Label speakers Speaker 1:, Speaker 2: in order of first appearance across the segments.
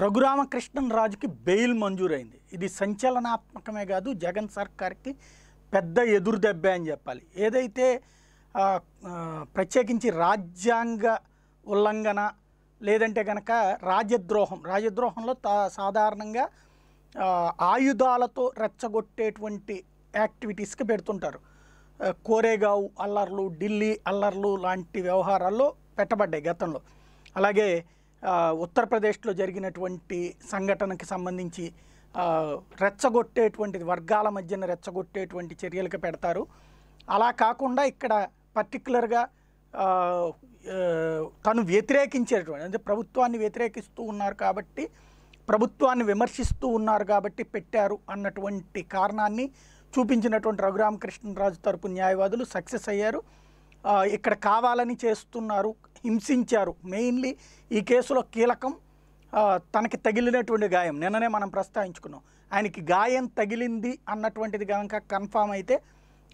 Speaker 1: రఘురామకృష్ణన్ రాజుకి బెయిల్ మంజూరైంది ఇది సంచలనాత్మకమే కాదు జగన్ సర్కార్కి పెద్ద ఎదురు దెబ్బ అని చెప్పాలి ఏదైతే ప్రత్యేకించి రాజ్యాంగ ఉల్లంఘన లేదంటే కనుక రాజద్రోహం రాజద్రోహంలో సాధారణంగా ఆయుధాలతో రెచ్చగొట్టేటువంటి యాక్టివిటీస్కి పెడుతుంటారు కోరేగావ్ అల్లర్లు ఢిల్లీ అల్లర్లు లాంటి వ్యవహారాల్లో పెట్టబడ్డాయి గతంలో అలాగే ఉత్తరప్రదేశ్లో జరిగినటువంటి సంఘటనకి సంబంధించి రెచ్చగొట్టేటువంటి వర్గాల మధ్యన రెచ్చగొట్టేటువంటి చర్యలకు పెడతారు అలా కాకుండా ఇక్కడ పర్టికులర్గా తను వ్యతిరేకించేటువంటి అంటే ప్రభుత్వాన్ని వ్యతిరేకిస్తూ ఉన్నారు కాబట్టి ప్రభుత్వాన్ని విమర్శిస్తూ ఉన్నారు కాబట్టి పెట్టారు అన్నటువంటి కారణాన్ని చూపించినటువంటి రఘురామకృష్ణరాజు తరపు న్యాయవాదులు సక్సెస్ అయ్యారు ఇక్కడ కావాలని చేస్తున్నారు హింసించారు మెయిన్లీ ఈ కేసులో కీలకం తనకి తగిలినటువంటి గాయం నిన్ననే మనం ప్రస్తావించుకున్నాం ఆయనకి గాయం తగిలింది అన్నటువంటిది కనుక కన్ఫామ్ అయితే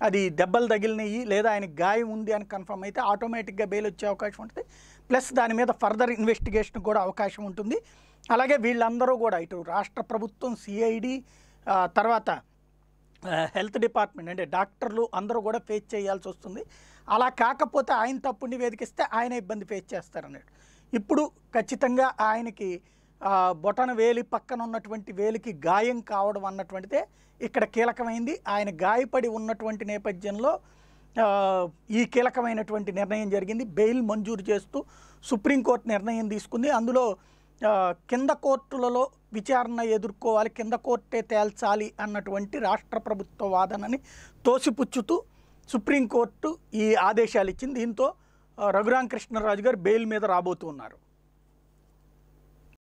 Speaker 1: అది దెబ్బలు తగిలినవి లేదా ఆయనకి గాయం ఉంది అని కన్ఫామ్ అయితే ఆటోమేటిక్గా బెయిల్ వచ్చే అవకాశం ఉంటుంది ప్లస్ దాని మీద ఫర్దర్ ఇన్వెస్టిగేషన్ కూడా అవకాశం ఉంటుంది అలాగే వీళ్ళందరూ కూడా ఇటు రాష్ట్ర ప్రభుత్వం సిఐడి తర్వాత హెల్త్ డిపార్ట్మెంట్ అంటే డాక్టర్లు అందరూ కూడా ఫేస్ చేయాల్సి వస్తుంది అలా కాకపోతే ఆయన తప్పుని వేదికిస్తే ఆయన ఇబ్బంది ఫేస్ చేస్తారన్నాడు ఇప్పుడు ఖచ్చితంగా ఆయనకి బొటన వేలి పక్కన ఉన్నటువంటి వేలికి గాయం కావడం అన్నటువంటిదే ఇక్కడ కీలకమైంది ఆయన గాయపడి ఉన్నటువంటి నేపథ్యంలో ఈ కీలకమైనటువంటి నిర్ణయం జరిగింది బెయిల్ మంజూరు చేస్తూ సుప్రీంకోర్టు నిర్ణయం తీసుకుంది అందులో కింద కోర్టులలో విచారణ ఎదుర్కోవాలి కింద కోర్టే తేల్చాలి అన్నటువంటి రాష్ట్ర ప్రభుత్వ వాదనని తోసిపుచ్చుతూ సుప్రీంకోర్టు ఈ ఆదేశాలు ఇచ్చింది దీంతో రఘురామకృష్ణరాజు గారు బెయిల్ మీద రాబోతున్నారు